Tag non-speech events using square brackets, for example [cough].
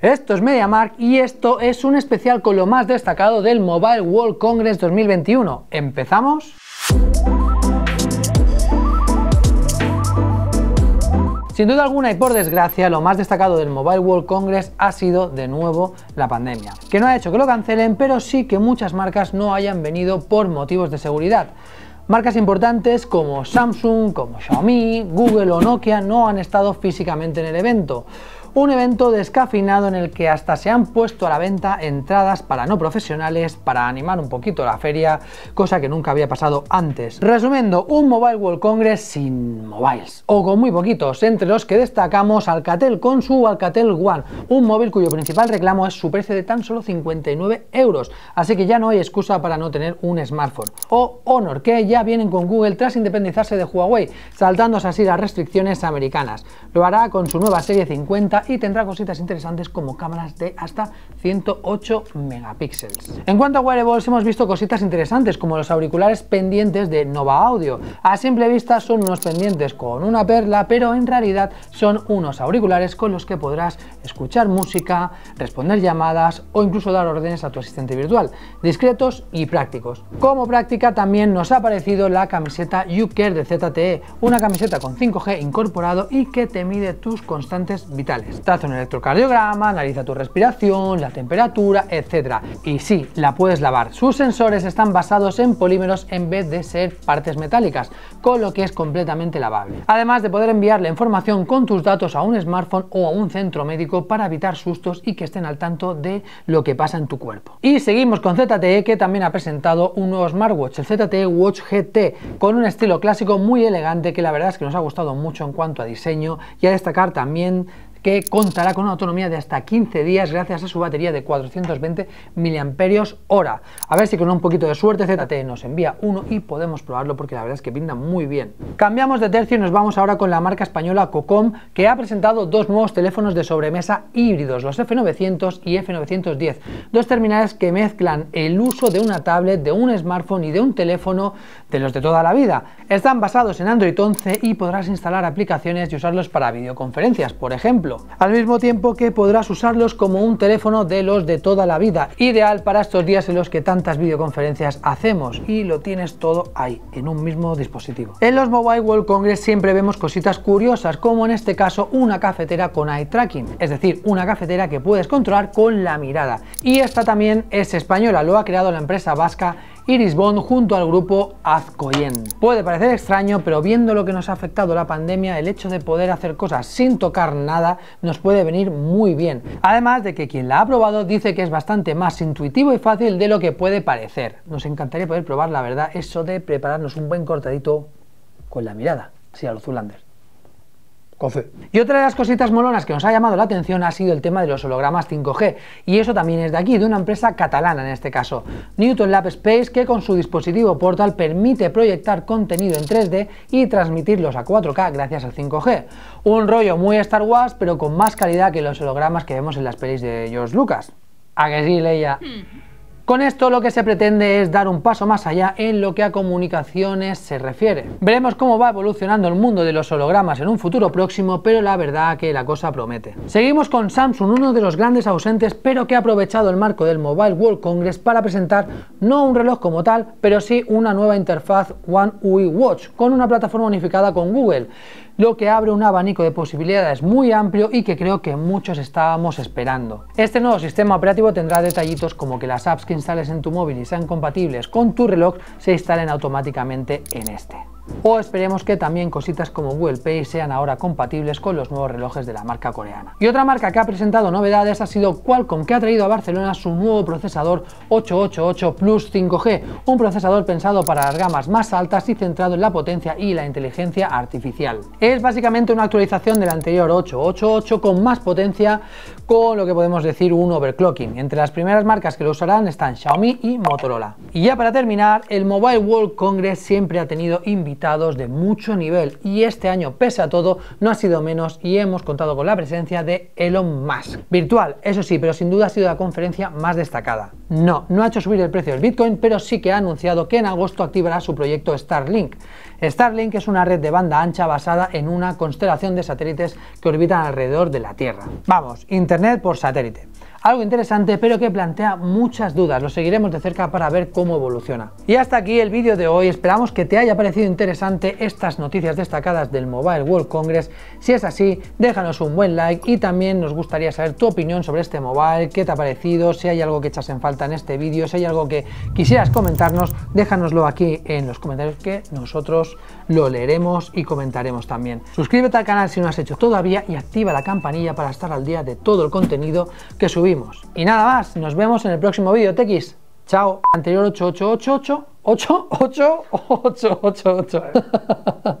Esto es MediaMark y esto es un especial con lo más destacado del Mobile World Congress 2021. ¿Empezamos? Sin duda alguna y por desgracia, lo más destacado del Mobile World Congress ha sido de nuevo la pandemia, que no ha hecho que lo cancelen, pero sí que muchas marcas no hayan venido por motivos de seguridad. Marcas importantes como Samsung, como Xiaomi, Google o Nokia no han estado físicamente en el evento un evento descafinado en el que hasta se han puesto a la venta entradas para no profesionales para animar un poquito la feria, cosa que nunca había pasado antes. Resumiendo, un Mobile World Congress sin mobiles, o con muy poquitos, entre los que destacamos Alcatel con su Alcatel One, un móvil cuyo principal reclamo es su precio de tan solo 59 euros, así que ya no hay excusa para no tener un smartphone. O Honor, que ya vienen con Google tras independizarse de Huawei, saltándose así las restricciones americanas. Lo hará con su nueva serie 50 y tendrá cositas interesantes como cámaras de hasta 108 megapíxeles. En cuanto a wearables hemos visto cositas interesantes como los auriculares pendientes de Nova Audio. A simple vista son unos pendientes con una perla pero en realidad son unos auriculares con los que podrás escuchar música, responder llamadas o incluso dar órdenes a tu asistente virtual. Discretos y prácticos. Como práctica también nos ha parecido la camiseta YouCare de ZTE, una camiseta con 5G incorporado y que te mide tus constantes vitales traza un electrocardiograma, analiza tu respiración, la temperatura, etc. Y sí, la puedes lavar. Sus sensores están basados en polímeros en vez de ser partes metálicas, con lo que es completamente lavable. Además de poder enviar la información con tus datos a un smartphone o a un centro médico para evitar sustos y que estén al tanto de lo que pasa en tu cuerpo. Y seguimos con ZTE que también ha presentado un nuevo smartwatch, el ZTE Watch GT, con un estilo clásico muy elegante que la verdad es que nos ha gustado mucho en cuanto a diseño y a destacar también que contará con una autonomía de hasta 15 días gracias a su batería de 420 mAh. A ver si con un poquito de suerte ZTE nos envía uno y podemos probarlo porque la verdad es que brinda muy bien. Cambiamos de tercio y nos vamos ahora con la marca española Cocom que ha presentado dos nuevos teléfonos de sobremesa híbridos, los F900 y F910. Dos terminales que mezclan el uso de una tablet, de un smartphone y de un teléfono de los de toda la vida. Están basados en Android 11 y podrás instalar aplicaciones y usarlos para videoconferencias, por ejemplo al mismo tiempo que podrás usarlos como un teléfono de los de toda la vida, ideal para estos días en los que tantas videoconferencias hacemos y lo tienes todo ahí, en un mismo dispositivo. En los Mobile World Congress siempre vemos cositas curiosas, como en este caso una cafetera con eye tracking, es decir, una cafetera que puedes controlar con la mirada. Y esta también es española, lo ha creado la empresa vasca Iris Bond junto al grupo Azcoyen. Puede parecer extraño, pero viendo lo que nos ha afectado la pandemia, el hecho de poder hacer cosas sin tocar nada nos puede venir muy bien. Además de que quien la ha probado dice que es bastante más intuitivo y fácil de lo que puede parecer. Nos encantaría poder probar, la verdad, eso de prepararnos un buen cortadito con la mirada. Sí, a los Zulander. Y otra de las cositas molonas que nos ha llamado la atención ha sido el tema de los hologramas 5G. Y eso también es de aquí, de una empresa catalana en este caso, Newton Lab Space, que con su dispositivo Portal permite proyectar contenido en 3D y transmitirlos a 4K gracias al 5G. Un rollo muy Star Wars, pero con más calidad que los hologramas que vemos en las pelis de George Lucas. ¿A que sí, Leia? Hmm. Con esto lo que se pretende es dar un paso más allá en lo que a comunicaciones se refiere. Veremos cómo va evolucionando el mundo de los hologramas en un futuro próximo, pero la verdad que la cosa promete. Seguimos con Samsung, uno de los grandes ausentes, pero que ha aprovechado el marco del Mobile World Congress para presentar no un reloj como tal, pero sí una nueva interfaz One UI Watch, con una plataforma unificada con Google lo que abre un abanico de posibilidades muy amplio y que creo que muchos estábamos esperando. Este nuevo sistema operativo tendrá detallitos como que las apps que instales en tu móvil y sean compatibles con tu reloj se instalen automáticamente en este o esperemos que también cositas como Google Pay sean ahora compatibles con los nuevos relojes de la marca coreana. Y otra marca que ha presentado novedades ha sido Qualcomm, que ha traído a Barcelona su nuevo procesador 888 Plus 5G, un procesador pensado para las gamas más altas y centrado en la potencia y la inteligencia artificial. Es básicamente una actualización del anterior 888 con más potencia, con lo que podemos decir un overclocking. Entre las primeras marcas que lo usarán están Xiaomi y Motorola. Y ya para terminar, el Mobile World Congress siempre ha tenido invitados de mucho nivel y este año, pese a todo, no ha sido menos y hemos contado con la presencia de Elon Musk. Virtual, eso sí, pero sin duda ha sido la conferencia más destacada. No, no ha hecho subir el precio del Bitcoin, pero sí que ha anunciado que en agosto activará su proyecto Starlink. Starlink es una red de banda ancha basada en una constelación de satélites que orbitan alrededor de la Tierra. Vamos, Internet por satélite. Algo interesante pero que plantea muchas dudas, lo seguiremos de cerca para ver cómo evoluciona. Y hasta aquí el vídeo de hoy, esperamos que te haya parecido interesante estas noticias destacadas del Mobile World Congress. Si es así, déjanos un buen like y también nos gustaría saber tu opinión sobre este mobile, qué te ha parecido, si hay algo que echas en falta en este vídeo, si hay algo que quisieras comentarnos, déjanoslo aquí en los comentarios que nosotros lo leeremos y comentaremos también. Suscríbete al canal si no lo has hecho todavía y activa la campanilla para estar al día de todo el contenido que subimos y nada más, nos vemos en el próximo vídeo, tex Chao. Anterior 8888 [laughs]